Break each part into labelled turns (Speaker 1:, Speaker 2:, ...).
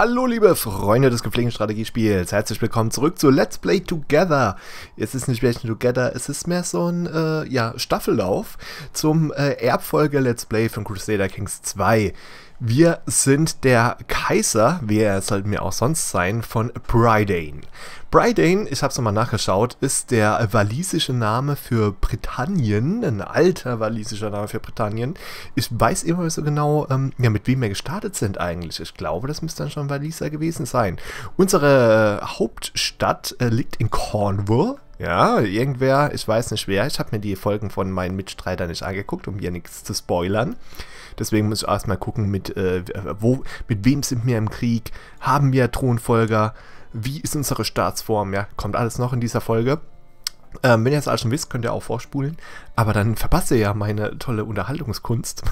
Speaker 1: Hallo liebe Freunde des gepflegten Strategiespiels, herzlich willkommen zurück zu Let's Play Together. Es ist nicht mehr Together, es ist mehr so ein äh, ja, Staffellauf zum äh, Erbfolge-Let's Play von Crusader Kings 2. Wir sind der Kaiser, wer sollten wir auch sonst sein, von Brydane. Brydane, ich habe es nochmal nachgeschaut, ist der walisische Name für Britannien, ein alter walisischer Name für Britannien. Ich weiß immer so genau, ähm, ja, mit wem wir gestartet sind eigentlich. Ich glaube, das müsste dann schon Waliser gewesen sein. Unsere äh, Hauptstadt äh, liegt in Cornwall, ja, irgendwer, ich weiß nicht wer, ich habe mir die Folgen von meinen Mitstreitern nicht angeguckt, um hier nichts zu spoilern. Deswegen muss ich erstmal gucken, mit, äh, wo, mit wem sind wir im Krieg, haben wir Thronfolger, wie ist unsere Staatsform, ja, kommt alles noch in dieser Folge. Ähm, wenn ihr das alles schon wisst, könnt ihr auch vorspulen, aber dann verpasst ihr ja meine tolle Unterhaltungskunst.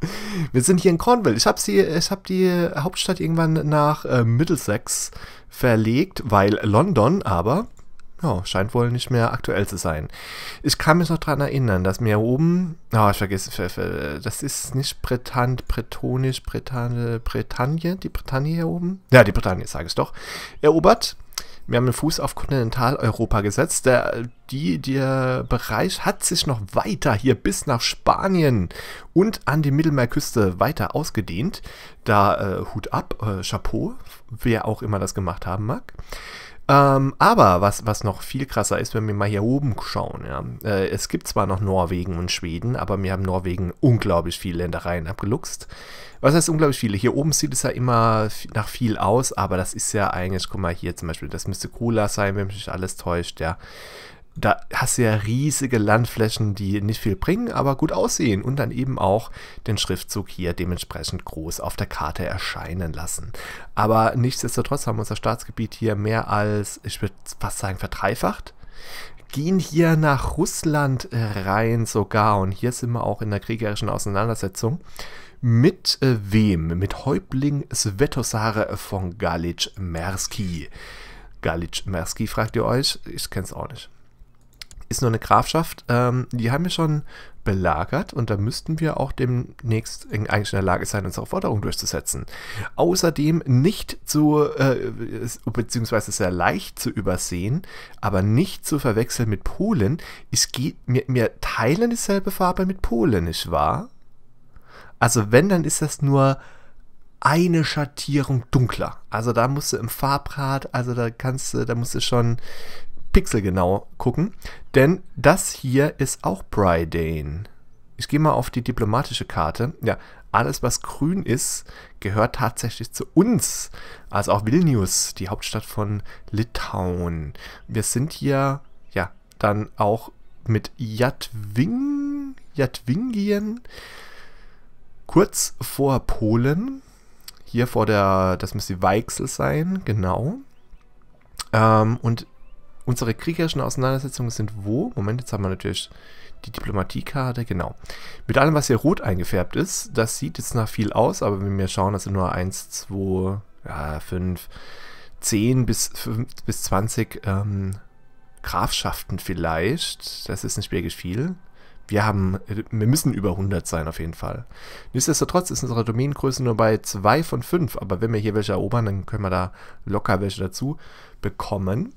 Speaker 1: wir sind hier in Cornwall. Ich habe hab die Hauptstadt irgendwann nach äh, Middlesex verlegt, weil London aber ja, scheint wohl nicht mehr aktuell zu sein. Ich kann mich noch daran erinnern, dass mir oben, ah, oh, ich vergesse, das ist nicht Bretant, Bretonisch, Bretagne, Bretagne, die Bretagne hier oben? Ja, die Bretagne, sage ich doch, erobert. Wir haben den Fuß auf Kontinentaleuropa gesetzt. Der, die, der Bereich hat sich noch weiter hier bis nach Spanien und an die Mittelmeerküste weiter ausgedehnt. Da äh, Hut ab, äh, Chapeau, wer auch immer das gemacht haben mag. Ähm, aber was, was noch viel krasser ist, wenn wir mal hier oben schauen, ja, äh, es gibt zwar noch Norwegen und Schweden, aber wir haben Norwegen unglaublich viele Ländereien abgeluchst. Was heißt unglaublich viele? Hier oben sieht es ja immer nach viel aus, aber das ist ja eigentlich, guck mal hier zum Beispiel, das müsste Kola sein, wenn mich nicht alles täuscht, ja da hast du ja riesige Landflächen, die nicht viel bringen, aber gut aussehen und dann eben auch den Schriftzug hier dementsprechend groß auf der Karte erscheinen lassen. Aber nichtsdestotrotz haben wir unser Staatsgebiet hier mehr als, ich würde fast sagen, verdreifacht gehen hier nach Russland rein sogar. Und hier sind wir auch in der kriegerischen Auseinandersetzung. Mit äh, wem? Mit Häuptling Svetosare von Galic Merski. Galic Merski fragt ihr euch? Ich kenn's auch nicht ist nur eine Grafschaft. Ähm, die haben wir schon belagert und da müssten wir auch demnächst eigentlich in der Lage sein, unsere Forderung durchzusetzen. Außerdem nicht zu, äh, beziehungsweise sehr leicht zu übersehen, aber nicht zu verwechseln mit Polen. Es geht, mir, mir teilen dieselbe Farbe mit Polen, nicht wahr? Also wenn, dann ist das nur eine Schattierung dunkler. Also da musst du im Farbrad, also da kannst du, da musst du schon pixelgenau gucken, denn das hier ist auch Brydane. Ich gehe mal auf die diplomatische Karte. Ja, alles, was grün ist, gehört tatsächlich zu uns. Also auch Vilnius, die Hauptstadt von Litauen. Wir sind hier, ja, dann auch mit Jadwing, Jadwingien, kurz vor Polen. Hier vor der, das müsste Weichsel sein, genau. Ähm, und Unsere kriegerischen Auseinandersetzungen sind wo? Moment, jetzt haben wir natürlich die Diplomatiekarte, genau. Mit allem, was hier rot eingefärbt ist, das sieht jetzt nach viel aus, aber wenn wir schauen, das sind nur 1, 2, ja, 5, 10 bis, 5, bis 20 ähm, Grafschaften vielleicht. Das ist nicht wirklich viel. Wir haben, wir müssen über 100 sein auf jeden Fall. Nichtsdestotrotz ist unsere Domänengröße nur bei 2 von 5, aber wenn wir hier welche erobern, dann können wir da locker welche dazu bekommen.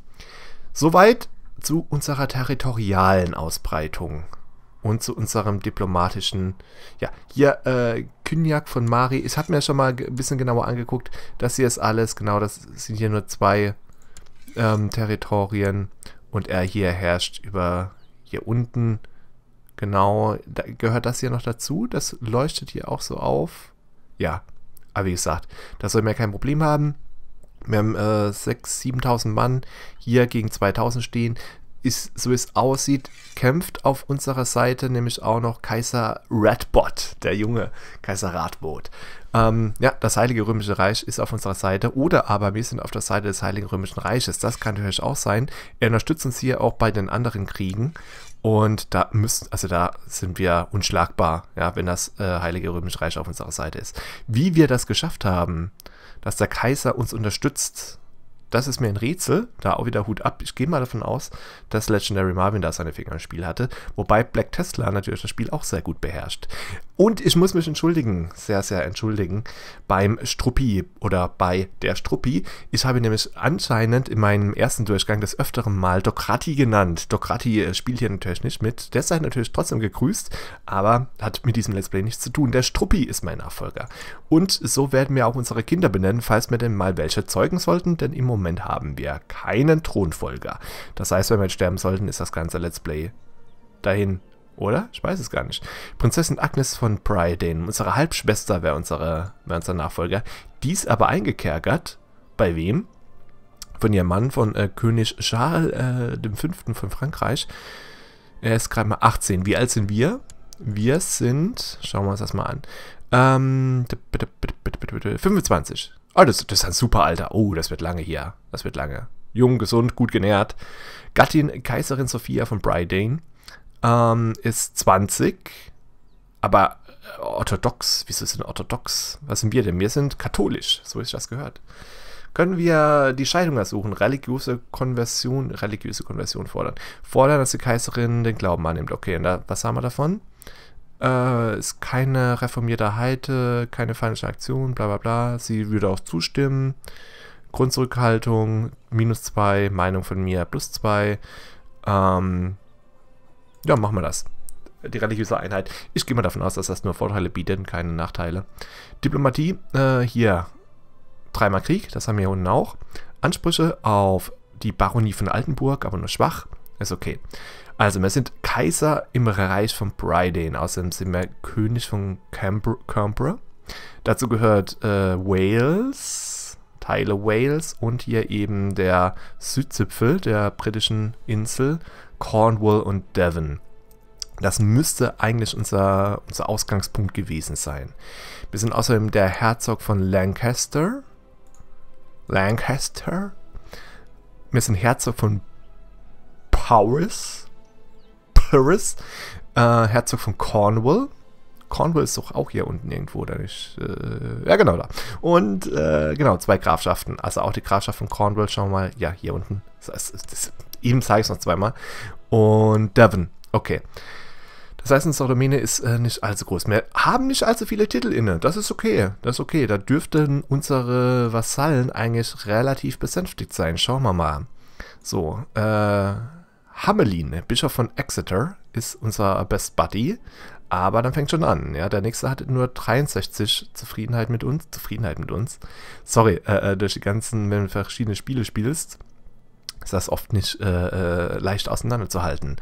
Speaker 1: Soweit zu unserer territorialen Ausbreitung und zu unserem diplomatischen. Ja, hier äh, Kynjak von Mari. Ich habe mir schon mal ein bisschen genauer angeguckt. Das hier ist alles. Genau, das sind hier nur zwei ähm, Territorien. Und er hier herrscht über hier unten. Genau, da gehört das hier noch dazu. Das leuchtet hier auch so auf. Ja, aber wie gesagt, das soll mir kein Problem haben. Wir haben äh, 6.000, 7.000 Mann hier gegen 2.000 stehen. Ist, so es aussieht, kämpft auf unserer Seite nämlich auch noch Kaiser Radbot, der junge Kaiser Radbot. Ähm, ja, das Heilige Römische Reich ist auf unserer Seite oder aber wir sind auf der Seite des Heiligen Römischen Reiches. Das kann natürlich auch sein. Er unterstützt uns hier auch bei den anderen Kriegen und da müssen, also da sind wir unschlagbar, ja, wenn das äh, Heilige Römische Reich auf unserer Seite ist. Wie wir das geschafft haben, dass der Kaiser uns unterstützt das ist mir ein Rätsel. Da auch wieder Hut ab. Ich gehe mal davon aus, dass Legendary Marvin da seine Finger im Spiel hatte. Wobei Black Tesla natürlich das Spiel auch sehr gut beherrscht. Und ich muss mich entschuldigen, sehr, sehr entschuldigen, beim Struppi oder bei der Struppi. Ich habe nämlich anscheinend in meinem ersten Durchgang des öfteren Mal Dokrati genannt. Dokrati äh, spielt hier natürlich nicht mit. Der sei natürlich trotzdem gegrüßt, aber hat mit diesem Let's Play nichts zu tun. Der Struppi ist mein Nachfolger. Und so werden wir auch unsere Kinder benennen, falls wir denn mal welche zeugen sollten, denn im Moment Moment haben wir keinen Thronfolger. Das heißt, wenn wir jetzt sterben sollten, ist das ganze Let's Play dahin. Oder? Ich weiß es gar nicht. Prinzessin Agnes von Brydane, unsere Halbschwester, wäre unsere, wär unser Nachfolger. Dies aber eingekerkert. Bei wem? Von ihrem Mann, von äh, König Charles äh, V. von Frankreich. Er ist gerade mal 18. Wie alt sind wir? Wir sind, schauen wir uns das mal an, ähm, 25. Oh, das, das ist ein super Alter. Oh, das wird lange hier. Das wird lange. Jung, gesund, gut genährt. Gattin Kaiserin Sophia von Brydane ähm, ist 20, aber äh, orthodox. Wieso ist denn orthodox? Was sind wir denn? Wir sind katholisch, so ist das gehört. Können wir die Scheidung ersuchen, religiöse Konversion, religiöse Konversion fordern? Fordern, dass die Kaiserin den Glauben annimmt. Okay, und da, was haben wir davon? äh, ist keine reformierte Halte, keine feindliche Aktion, bla bla bla. Sie würde auch zustimmen. Grundzurückhaltung, minus 2, Meinung von mir, plus 2. Ähm, ja, machen wir das. Die religiöse Einheit. Ich gehe mal davon aus, dass das nur Vorteile bietet, keine Nachteile. Diplomatie, äh, hier dreimal Krieg, das haben wir hier unten auch. Ansprüche auf die Baronie von Altenburg, aber nur schwach, ist okay. Also, wir sind Kaiser im Reich von Brydane, außerdem sind wir König von Cambra. Dazu gehört äh, Wales, Teile Wales und hier eben der Südzipfel der britischen Insel, Cornwall und Devon. Das müsste eigentlich unser, unser Ausgangspunkt gewesen sein. Wir sind außerdem der Herzog von Lancaster. Lancaster. Wir sind Herzog von Powers. Harris, äh, Herzog von Cornwall. Cornwall ist doch auch hier unten irgendwo, oder nicht? Äh, ja, genau da. Und äh, genau, zwei Grafschaften. Also auch die Grafschaft von Cornwall, schauen wir mal. Ja, hier unten. Das, das, das, ihm zeige ich es noch zweimal. Und Devon. Okay. Das heißt, unsere Domäne ist äh, nicht allzu groß. Wir haben nicht allzu viele Titel inne. Das ist okay. Das ist okay. Da dürften unsere Vasallen eigentlich relativ besänftigt sein. Schauen wir mal. So, äh, Hamelin, Bischof von Exeter, ist unser Best Buddy. Aber dann fängt schon an. Ja, der nächste hatte nur 63 Zufriedenheit mit uns. Zufriedenheit mit uns. Sorry, äh, äh, durch die ganzen, wenn du verschiedene Spiele spielst, ist das oft nicht äh, äh leicht auseinanderzuhalten.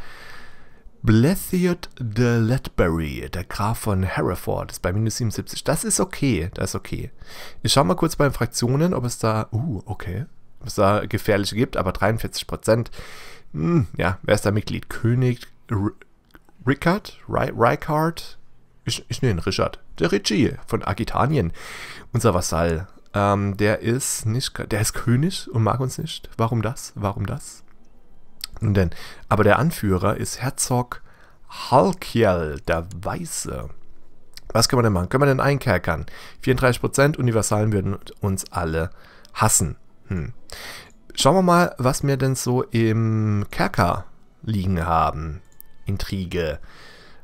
Speaker 1: Blethiot de Ledbury, der Graf von Hereford, ist bei minus 77. Das ist okay, das ist okay. Ich schaue mal kurz bei den Fraktionen, ob es da, uh, okay, ob es da gefährliche gibt, aber 43 Prozent hm, ja, wer ist da Mitglied? König Rickard? Rickard? Ich, ich nenne ihn Richard. Der Richie von Agitanien. Unser Vasall. Ähm, der ist nicht, der ist König und mag uns nicht. Warum das? Warum das? Nun denn, aber der Anführer ist Herzog Halkiel, der Weiße. Was können wir denn machen? Können wir denn einkerkern? 34% und die Vasallen würden uns alle hassen. Hm. Schauen wir mal, was wir denn so im Kerker liegen haben. Intrige.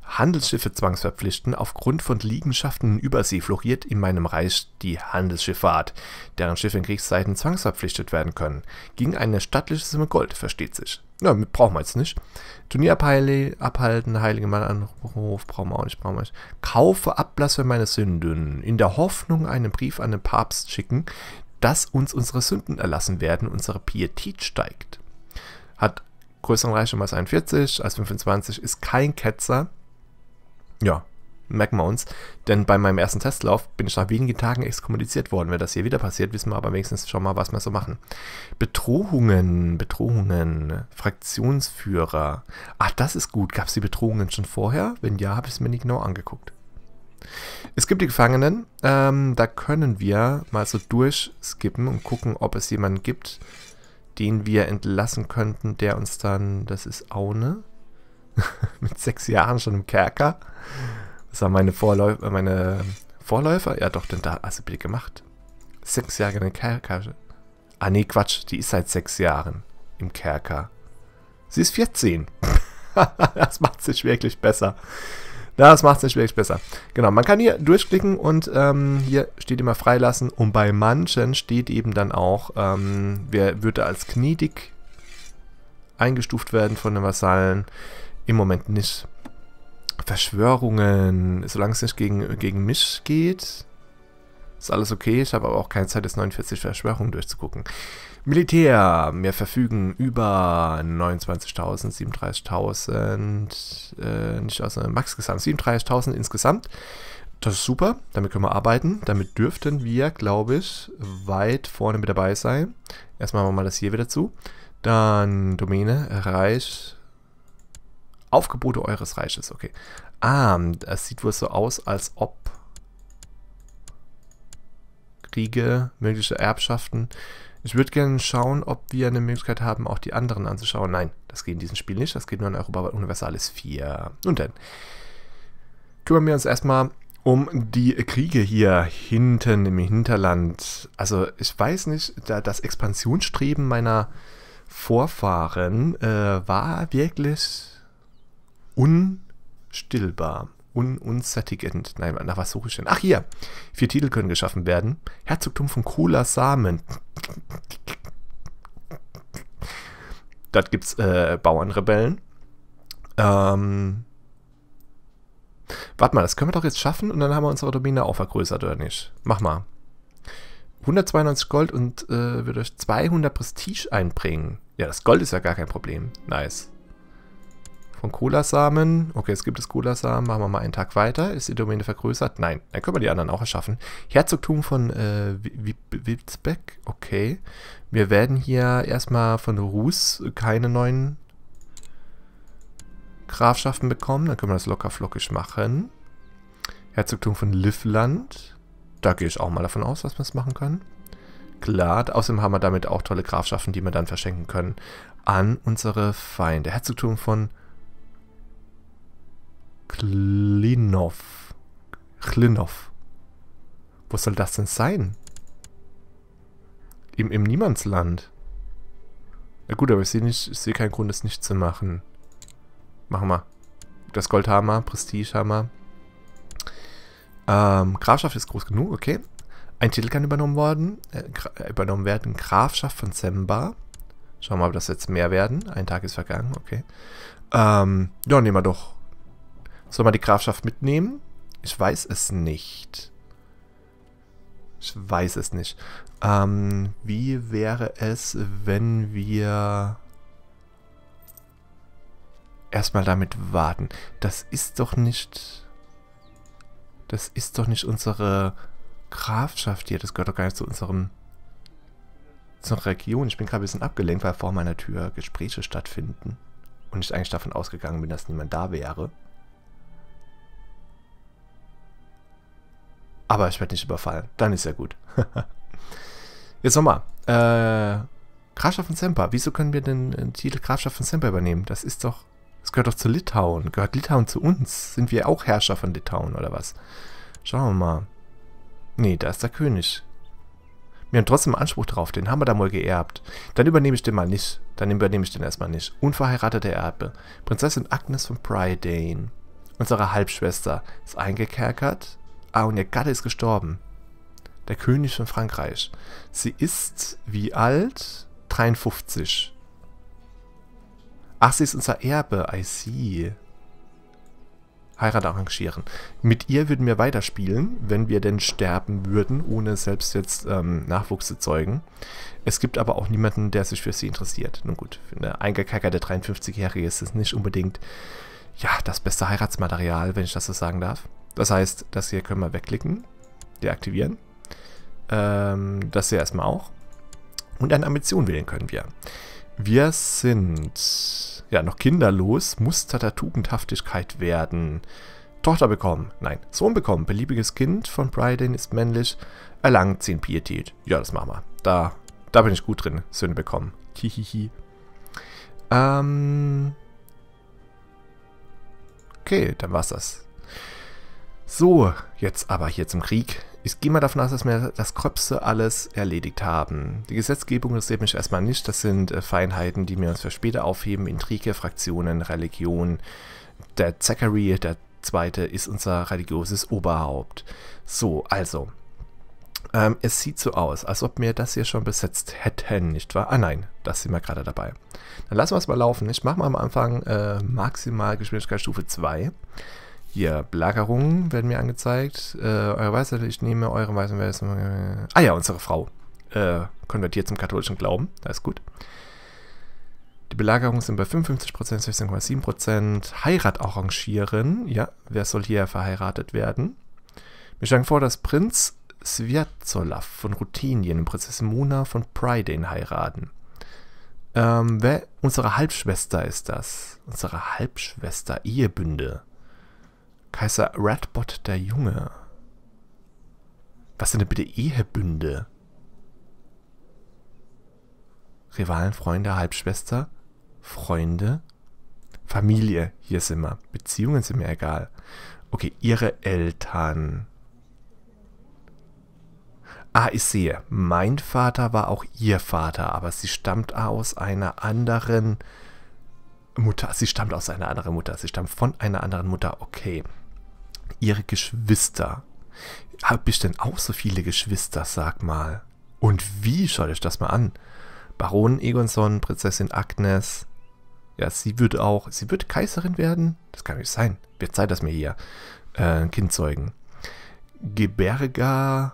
Speaker 1: Handelsschiffe zwangsverpflichten. Aufgrund von Liegenschaften in Übersee floriert in meinem Reich die Handelsschifffahrt, deren Schiffe in Kriegszeiten zwangsverpflichtet werden können. Gegen eine stattliche Summe Gold, versteht sich. Ja, brauchen wir jetzt nicht. Turnier abhalten, heilige Mann Anruf, brauchen wir auch nicht, brauchen wir nicht. Kaufe Ablass für meine Sünden, in der Hoffnung, einen Brief an den Papst schicken, dass uns unsere Sünden erlassen werden, unsere Pietät steigt. Hat größeren Reichtum als 41, als 25 ist kein Ketzer. Ja, merken wir uns. Denn bei meinem ersten Testlauf bin ich nach wenigen Tagen exkommuniziert worden. Wenn das hier wieder passiert, wissen wir aber wenigstens schon mal, was wir so machen. Bedrohungen, Bedrohungen, Fraktionsführer. Ach, das ist gut. Gab es die Bedrohungen schon vorher? Wenn ja, habe ich es mir nicht genau angeguckt. Es gibt die Gefangenen. Ähm, da können wir mal so durchskippen und gucken, ob es jemanden gibt, den wir entlassen könnten, der uns dann... Das ist Aune. Mit sechs Jahren schon im Kerker. Das waren meine Vorläufer. Äh, meine Vorläufer? Ja doch, denn da hast du bitte gemacht. Sechs Jahre in im Kerker. Ah nee, Quatsch. Die ist seit sechs Jahren im Kerker. Sie ist 14. das macht sich wirklich besser. Das macht es nicht wirklich besser. Genau, man kann hier durchklicken und ähm, hier steht immer freilassen und bei manchen steht eben dann auch, ähm, wer würde als kniedig eingestuft werden von den Vasallen. Im Moment nicht. Verschwörungen, solange es nicht gegen, gegen mich geht, ist alles okay. Ich habe aber auch keine Zeit, jetzt 49 Verschwörungen durchzugucken. Militär. Wir verfügen über 29.000, 37.000, äh, nicht aus also Max gesamt, 37.000 insgesamt. Das ist super, damit können wir arbeiten. Damit dürften wir, glaube ich, weit vorne mit dabei sein. Erstmal machen wir mal das hier wieder zu. Dann Domäne, Reich, Aufgebote eures Reiches, okay. Ah, das sieht wohl so aus, als ob Kriege, mögliche Erbschaften ich würde gerne schauen, ob wir eine Möglichkeit haben, auch die anderen anzuschauen. Nein, das geht in diesem Spiel nicht. Das geht nur in Europa Universalis 4. Nun denn, kümmern wir uns erstmal um die Kriege hier hinten im Hinterland. Also ich weiß nicht, da das Expansionsstreben meiner Vorfahren äh, war wirklich unstillbar un unsättigend. Nein, nach was suche ich denn? Ach, hier. Vier Titel können geschaffen werden. Herzogtum von Cola Samen. Dort gibt es äh, Bauernrebellen. Ähm, warte mal, das können wir doch jetzt schaffen und dann haben wir unsere Domäne auch vergrößert, oder nicht? Mach mal. 192 Gold und äh, würde euch 200 Prestige einbringen. Ja, das Gold ist ja gar kein Problem. Nice von Cola-Samen. Okay, es gibt es Cola-Samen. Machen wir mal einen Tag weiter. Ist die Domäne vergrößert? Nein. Dann können wir die anderen auch erschaffen. Herzogtum von äh, Witzbeck. Okay. Wir werden hier erstmal von Rus keine neuen Grafschaften bekommen. Dann können wir das locker flockig machen. Herzogtum von Livland. Da gehe ich auch mal davon aus, was wir machen können. Klar, außerdem haben wir damit auch tolle Grafschaften, die wir dann verschenken können an unsere Feinde. Herzogtum von Klinov. Klinov. Wo soll das denn sein? Im, im Niemandsland. Na gut, aber ich sehe nicht, ich sehe keinen Grund, es nicht zu machen. Machen wir. Das Goldhammer, Prestigehammer. Ähm, Grafschaft ist groß genug, okay. Ein Titel kann übernommen werden, äh, äh, übernommen werden. Grafschaft von Semba. Schauen wir mal, ob das jetzt mehr werden. Ein Tag ist vergangen, okay. Ähm, ja, nehmen wir doch soll man die Grafschaft mitnehmen? Ich weiß es nicht. Ich weiß es nicht. Ähm, wie wäre es, wenn wir erstmal damit warten? Das ist doch nicht... Das ist doch nicht unsere Grafschaft hier. Das gehört doch gar nicht zu unserem... Zur Region. Ich bin gerade ein bisschen abgelenkt, weil vor meiner Tür Gespräche stattfinden. Und ich eigentlich davon ausgegangen bin, dass niemand da wäre. Aber ich werde nicht überfallen. Dann ist ja gut. Jetzt nochmal. Äh, Grafschaft von Semper. Wieso können wir denn den Titel äh, Grafschaft von Semper übernehmen? Das ist doch. Das gehört doch zu Litauen. Gehört Litauen zu uns? Sind wir auch Herrscher von Litauen oder was? Schauen wir mal. Nee, da ist der König. Wir haben trotzdem Anspruch drauf. Den haben wir da mal geerbt. Dann übernehme ich den mal nicht. Dann übernehme ich den erstmal nicht. Unverheiratete Erbe. Prinzessin Agnes von Brydane. Unsere Halbschwester ist eingekerkert Ah, und ihr Gatte ist gestorben. Der König von Frankreich. Sie ist wie alt? 53. Ach, sie ist unser Erbe. I see. Heirat arrangieren. Mit ihr würden wir weiterspielen, wenn wir denn sterben würden, ohne selbst jetzt ähm, Nachwuchs zu zeugen. Es gibt aber auch niemanden, der sich für sie interessiert. Nun gut, für eine eingekackerte 53-Jährige ist es nicht unbedingt ja, das beste Heiratsmaterial, wenn ich das so sagen darf. Das heißt, das hier können wir wegklicken, deaktivieren. Ähm, das hier erstmal auch. Und eine Ambition wählen können wir. Wir sind ja noch kinderlos, Muster der Tugendhaftigkeit werden. Tochter bekommen, nein, Sohn bekommen, beliebiges Kind von Bryden ist männlich, erlangt 10 Pietät. Ja, das machen wir. Da, da bin ich gut drin, Söhne bekommen. Hihihi. ähm. Okay, dann war's das. So, jetzt aber hier zum Krieg. Ich gehe mal davon aus, dass wir das Gröbste alles erledigt haben. Die Gesetzgebung interessiert mich erstmal nicht. Das sind äh, Feinheiten, die wir uns für später aufheben. Intrige, Fraktionen, Religion. Der Zachary, der Zweite, ist unser religiöses Oberhaupt. So, also. Ähm, es sieht so aus, als ob wir das hier schon besetzt hätten, nicht wahr? Ah nein, das sind wir gerade dabei. Dann lassen wir es mal laufen. Ich mache mal am Anfang äh, Maximalgeschwindigkeitsstufe 2. Hier, Belagerungen werden mir angezeigt. Äh, eure Weisheit, ich nehme eure Weisheit. ah ja, unsere Frau. Äh, konvertiert zum katholischen Glauben. Das ist gut. Die Belagerungen sind bei 55%, 16,7%. Heirat arrangieren. Ja, wer soll hier verheiratet werden? Mir schlagen vor, dass Prinz Sviatsolaf von Ruthenien und Prinzessin Mona von Prydain heiraten. Ähm, wer, unsere Halbschwester ist das. Unsere Halbschwester Ehebünde. Kaiser Radbot der Junge. Was sind denn bitte Ehebünde? Rivalen, Freunde, Halbschwester, Freunde, Familie, hier sind wir. Beziehungen sind mir egal. Okay, ihre Eltern. Ah, ich sehe. Mein Vater war auch ihr Vater, aber sie stammt aus einer anderen Mutter. Sie stammt aus einer anderen Mutter. Sie stammt von einer anderen Mutter. Okay ihre Geschwister. Hab ich denn auch so viele Geschwister, sag mal? Und wie? Schaut euch das mal an. Baron Egonson, Prinzessin Agnes. Ja, sie wird auch, sie wird Kaiserin werden? Das kann nicht sein. Wird Zeit, dass wir hier äh, ein Kind zeugen. Geberga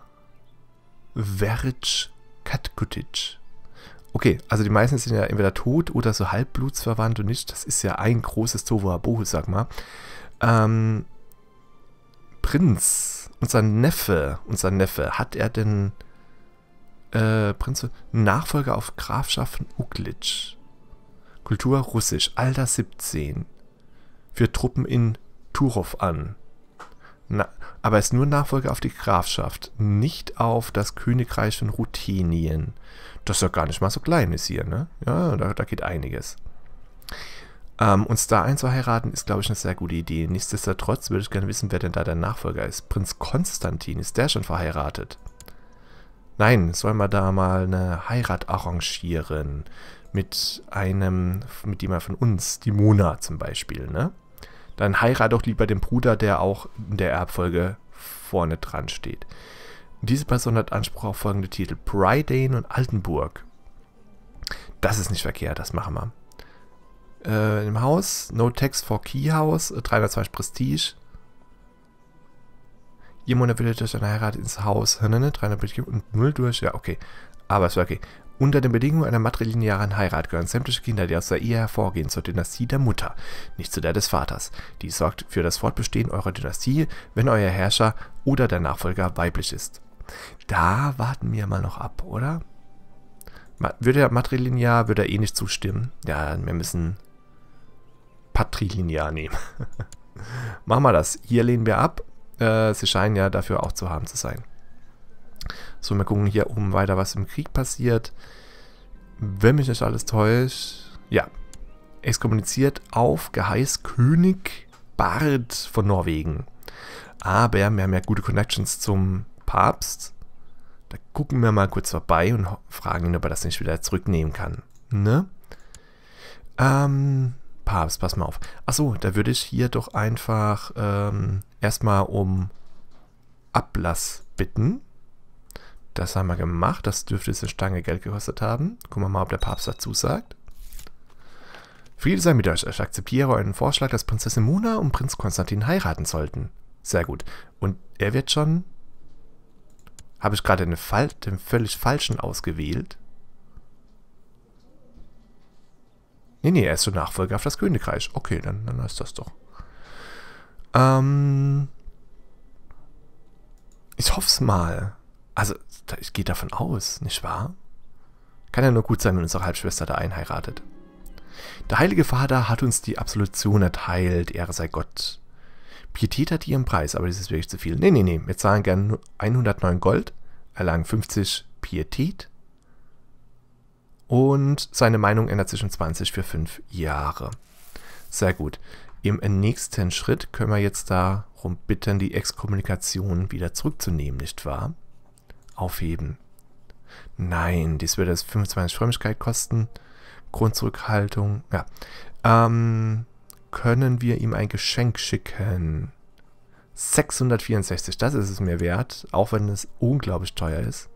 Speaker 1: Veric Katkutic. Okay, also die meisten sind ja entweder tot oder so halbblutsverwandt und nicht. Das ist ja ein großes Tohuwabohu, sag mal. Ähm, Prinz, unser Neffe, unser Neffe, hat er denn äh, Prinz, Nachfolger auf Grafschaften Uglitsch? Kultur Russisch, Alter 17. Für Truppen in Turov an. Na, aber ist nur Nachfolger auf die Grafschaft, nicht auf das Königreich von Ruthenien. Das ist ja gar nicht mal so klein ist hier, ne? Ja, da, da geht einiges. Ähm, uns da einzuheiraten, ist, glaube ich, eine sehr gute Idee. Nichtsdestotrotz würde ich gerne wissen, wer denn da der Nachfolger ist. Prinz Konstantin, ist der schon verheiratet? Nein, sollen wir da mal eine Heirat arrangieren? Mit einem, mit jemand von uns, die Mona zum Beispiel, ne? Dann heirat doch lieber den Bruder, der auch in der Erbfolge vorne dran steht. Diese Person hat Anspruch auf folgende Titel: Brydane und Altenburg. Das ist nicht verkehrt, das machen wir. Äh, Im Haus. No Text for Key House. 302 äh, Prestige. Jemand will durch eine Heirat ins Haus. 300 ne? Bedingungen und 0 durch. Ja, okay. Aber es war okay. Unter den Bedingungen einer matrilinearen Heirat gehören sämtliche Kinder, die aus der Ehe hervorgehen, zur Dynastie der Mutter, nicht zu der des Vaters. Dies sorgt für das Fortbestehen eurer Dynastie, wenn euer Herrscher oder der Nachfolger weiblich ist. Da warten wir mal noch ab, oder? Würde er matrilinear, würde er eh nicht zustimmen. Ja, wir müssen patrilinear nehmen. Machen wir das. Hier lehnen wir ab. Äh, sie scheinen ja dafür auch zu haben zu sein. So, wir gucken hier oben weiter, was im Krieg passiert. Wenn mich nicht alles täuscht. Ja. Exkommuniziert auf Geheiß König Bart von Norwegen. Aber wir haben ja gute Connections zum Papst. Da gucken wir mal kurz vorbei und fragen ihn, ob er das nicht wieder zurücknehmen kann. Ne? Ähm, Papst, pass mal auf. Achso, da würde ich hier doch einfach ähm, erstmal um Ablass bitten. Das haben wir gemacht. Das dürfte jetzt eine Stange Geld gekostet haben. Gucken wir mal, ob der Papst dazu sagt. Friede sei mit euch. Ich akzeptiere euren Vorschlag, dass Prinzessin Muna und Prinz Konstantin heiraten sollten. Sehr gut. Und er wird schon... Habe ich gerade den völlig falschen ausgewählt? Nee, nee, er ist so Nachfolger auf das Königreich. Okay, dann, dann ist das doch. Ähm, ich hoffe es mal. Also, ich gehe davon aus, nicht wahr? Kann ja nur gut sein, wenn unsere Halbschwester da einheiratet. Der Heilige Vater hat uns die Absolution erteilt, Ehre sei Gott. Pietät hat ihren Preis, aber das ist wirklich zu viel. Nee, nee, nee, wir zahlen gerne 109 Gold, erlangen 50 Pietät und seine Meinung ändert sich um 20 für 5 Jahre. Sehr gut. Im nächsten Schritt können wir jetzt darum bitten, die Exkommunikation wieder zurückzunehmen, nicht wahr? Aufheben. Nein, dies würde es 25 Frömmigkeit kosten. Grundzurückhaltung. Ja. Ähm, können wir ihm ein Geschenk schicken? 664, das ist es mir wert, auch wenn es unglaublich teuer ist.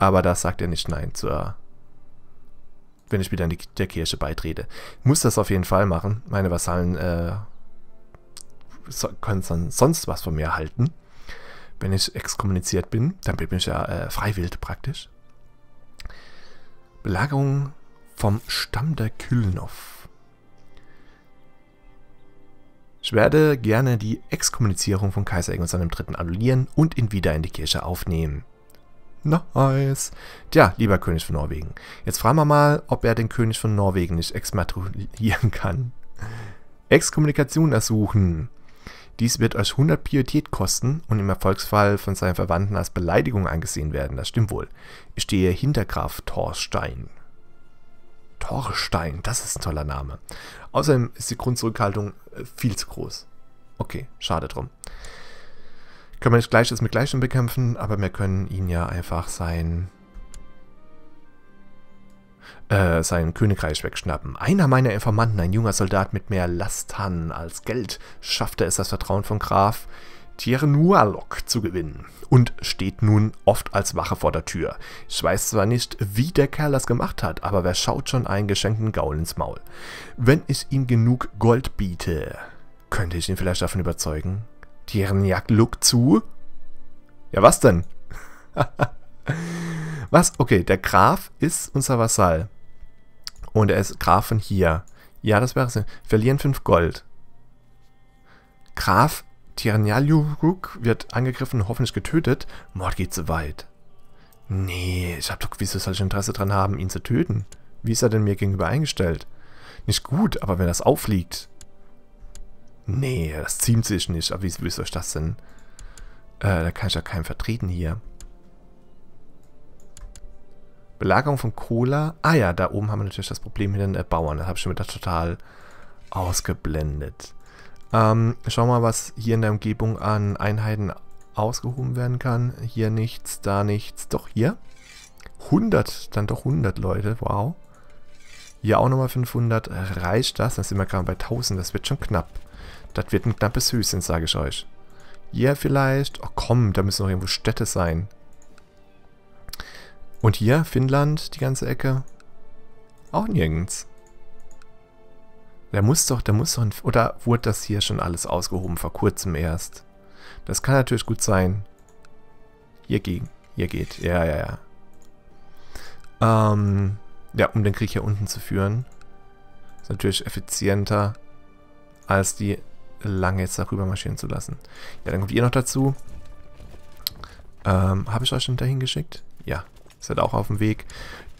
Speaker 1: Aber da sagt er nicht Nein zur wenn ich wieder der Kirche beitrete. Muss das auf jeden Fall machen. Meine Vasallen äh, so, können dann sonst was von mir halten. Wenn ich exkommuniziert bin, dann bin ich ja äh, freiwillig praktisch. Belagerung vom Stamm der Kühlnow. Ich werde gerne die Exkommunizierung von Kaiser Engel seinem Dritten annullieren und ihn wieder in die Kirche aufnehmen. Nice. Tja, lieber König von Norwegen. Jetzt fragen wir mal, ob er den König von Norwegen nicht exmatrikulieren kann. Exkommunikation ersuchen. Dies wird euch 100 Pietät kosten und im Erfolgsfall von seinen Verwandten als Beleidigung angesehen werden. Das stimmt wohl. Ich stehe hinter Graf Thorstein. Thorstein, das ist ein toller Name. Außerdem ist die Grundzurückhaltung äh, viel zu groß. Okay, schade drum. Können wir nicht Gleiches mit Gleichem bekämpfen, aber wir können ihn ja einfach sein... Äh, sein Königreich wegschnappen. Einer meiner Informanten, ein junger Soldat mit mehr Lasthan als Geld, schaffte es, das Vertrauen von Graf Tiernualok zu gewinnen und steht nun oft als Wache vor der Tür. Ich weiß zwar nicht, wie der Kerl das gemacht hat, aber wer schaut schon einen geschenkten Gaul ins Maul? Wenn ich ihm genug Gold biete, könnte ich ihn vielleicht davon überzeugen, Tierniak Look zu. Ja, was denn? was? Okay, der Graf ist unser Vasall. Und er ist Graf von hier. Ja, das wäre es. Verlieren 5 Gold. Graf Tirnialuruk wird angegriffen und hoffentlich getötet. Mord geht zu weit. Nee, ich hab doch, wieso solche Interesse dran haben, ihn zu töten? Wie ist er denn mir gegenüber eingestellt? Nicht gut, aber wenn das auffliegt, Nee, das ziemt sich nicht. Aber wie, wie soll ich das denn? Äh, da kann ich ja keinen vertreten hier. Belagerung von Cola. Ah ja, da oben haben wir natürlich das Problem mit den äh, Bauern. Das habe ich schon wieder total ausgeblendet. Ähm, schau mal, was hier in der Umgebung an Einheiten ausgehoben werden kann. Hier nichts, da nichts. Doch hier. 100, dann doch 100 Leute. Wow. Hier auch nochmal 500. Reicht das? Dann sind wir gerade bei 1000. Das wird schon knapp. Das wird ein knappes Höschen, sage ich euch. Hier yeah, vielleicht. Oh komm, da müssen noch irgendwo Städte sein. Und hier, Finnland, die ganze Ecke. Auch nirgends. Da muss doch, da muss doch ein, Oder wurde das hier schon alles ausgehoben, vor kurzem erst? Das kann natürlich gut sein. Hier ging. Hier geht. Ja, ja, ja. Ähm, ja, um den Krieg hier unten zu führen. Ist natürlich effizienter als die lange jetzt darüber marschieren zu lassen. Ja, dann kommt ihr noch dazu. Ähm, Habe ich euch schon dahin geschickt? Ja, seid auch auf dem Weg.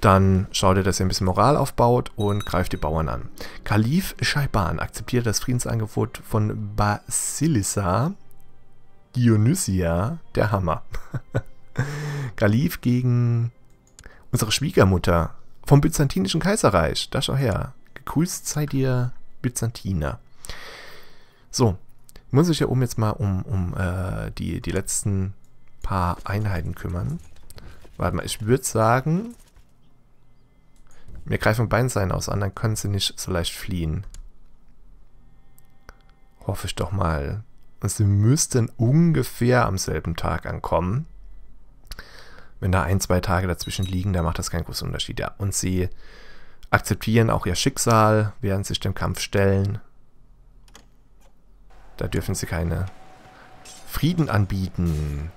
Speaker 1: Dann schaut ihr, dass ihr ein bisschen Moral aufbaut und greift die Bauern an. Kalif Schaiban akzeptiert das Friedensangebot von Basilissa Dionysia, der Hammer. Kalif gegen unsere Schwiegermutter vom byzantinischen Kaiserreich. Da schau her. Gegrüßt seid ihr Byzantiner. So, muss ich ja oben jetzt mal um, um äh, die, die letzten paar Einheiten kümmern. Warte mal, ich würde sagen, wir greifen Beinsein aus an, dann können sie nicht so leicht fliehen. Hoffe ich doch mal. Und sie müssten ungefähr am selben Tag ankommen. Wenn da ein, zwei Tage dazwischen liegen, dann macht das keinen großen Unterschied. Ja. Und sie akzeptieren auch ihr Schicksal, werden sich dem Kampf stellen da dürfen sie keine Frieden anbieten.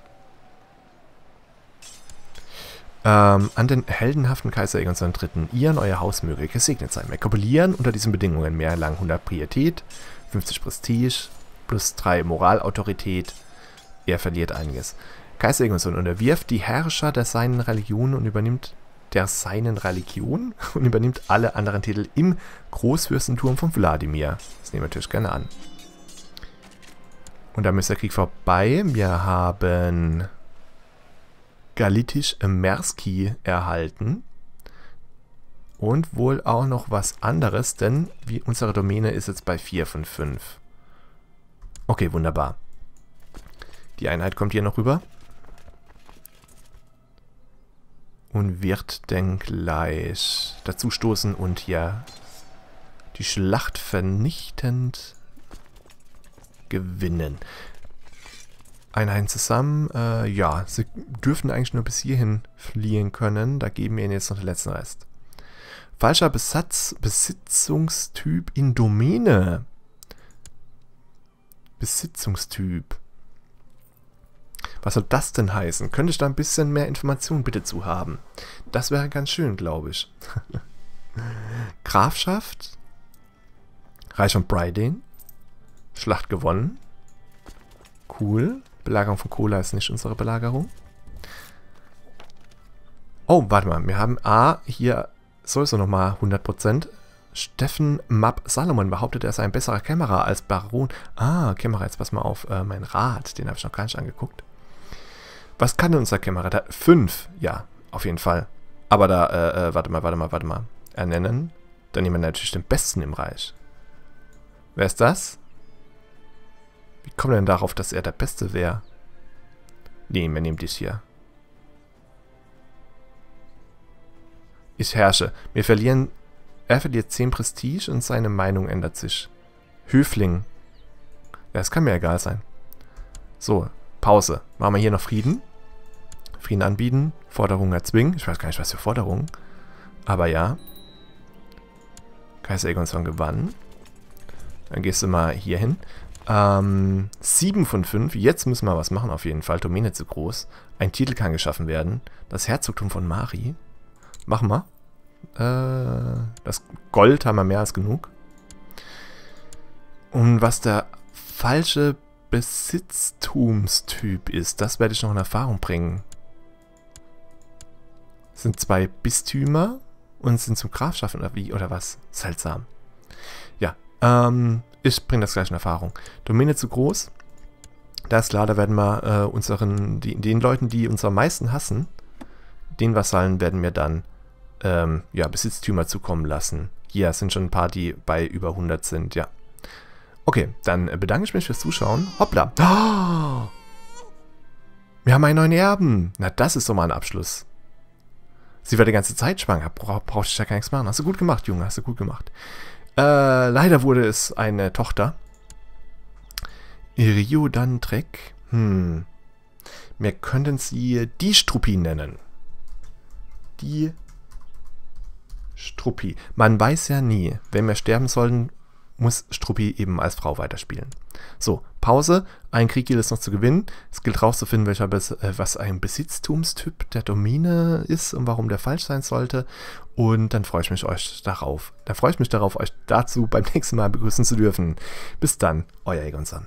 Speaker 1: Ähm, an den heldenhaften Kaiser Egon III. Ihren euer Haus möge gesegnet sein. Wir kopulieren unter diesen Bedingungen mehr lang 100 Priorität, 50 Prestige, plus 3 Moralautorität. Er verliert einiges. Kaiser Egonson unterwirft die Herrscher der seinen Religion und übernimmt der seinen Religion und übernimmt alle anderen Titel im Großfürstentum von Wladimir. Das nehmen wir natürlich gerne an. Und damit ist der Krieg vorbei. Wir haben Galitisch Merski erhalten. Und wohl auch noch was anderes, denn wie unsere Domäne ist jetzt bei 4 von 5. Okay, wunderbar. Die Einheit kommt hier noch rüber. Und wird denn gleich dazustoßen und hier die Schlacht vernichtend gewinnen. Einheiten zusammen. Äh, ja, sie dürfen eigentlich nur bis hierhin fliehen können. Da geben wir ihnen jetzt noch den letzten Rest. Falscher Besatz, Besitzungstyp in Domäne. Besitzungstyp. Was soll das denn heißen? Könnte ich da ein bisschen mehr Informationen bitte zu haben? Das wäre ganz schön, glaube ich. Grafschaft. Reich und Briding. Schlacht gewonnen. Cool. Belagerung von Cola ist nicht unsere Belagerung. Oh, warte mal. Wir haben A hier sowieso nochmal 100%. Steffen Mapp Salomon behauptet, er sei ein besserer Kämmerer als Baron. Ah, Kämmerer, jetzt pass mal auf äh, mein Rad. Den habe ich noch gar nicht angeguckt. Was kann denn unser Kämmerer? Da, fünf, ja, auf jeden Fall. Aber da, äh, äh, warte mal, warte mal, warte mal. Ernennen. Dann nehmen wir natürlich den Besten im Reich. Wer ist das? Wie kommt denn darauf, dass er der Beste wäre? Nee, wir nehmen dich hier. Ich herrsche. Wir verlieren... Er verliert 10 Prestige und seine Meinung ändert sich. Höfling. Ja, es kann mir egal sein. So, Pause. Machen wir hier noch Frieden. Frieden anbieten. Forderungen erzwingen. Ich weiß gar nicht, was für Forderungen. Aber ja. Kaiser Egon von gewann. Dann gehst du mal hier hin. Ähm, 7 von 5. Jetzt müssen wir was machen auf jeden Fall. Domäne zu groß. Ein Titel kann geschaffen werden. Das Herzogtum von Mari. Machen wir. Äh, das Gold haben wir mehr als genug. Und was der falsche Besitztumstyp ist, das werde ich noch in Erfahrung bringen. Das sind zwei Bistümer und sind zum Grafschaffen oder wie oder was? Seltsam. Ja, ähm, ich bringe das gleich in Erfahrung. Domäne zu groß. Da ist klar, da werden wir äh, unseren, die, den Leuten, die uns am meisten hassen, den Vasallen werden wir dann ähm, ja, Besitztümer zukommen lassen. Hier sind schon ein paar, die bei über 100 sind, ja. Okay, dann bedanke ich mich fürs Zuschauen. Hoppla. Oh! Wir haben einen neuen Erben. Na, das ist doch mal ein Abschluss. Sie war die ganze Zeit schwanger. Bra brauchst du ja gar nichts machen. Hast du gut gemacht, Junge. Hast du gut gemacht. Äh, leider wurde es eine Tochter. Rio Dantrek. Hm. Wir könnten sie die Struppi nennen. Die Struppi. Man weiß ja nie, wenn wir sterben sollen, muss Struppi eben als Frau weiterspielen. So, Pause. Ein Krieg gilt es noch zu gewinnen. Es gilt rauszufinden, welcher äh, was ein Besitztumstyp der Domine ist und warum der falsch sein sollte. Und dann freue ich mich euch darauf. Da freue ich mich darauf, euch dazu beim nächsten Mal begrüßen zu dürfen. Bis dann, euer Egonson.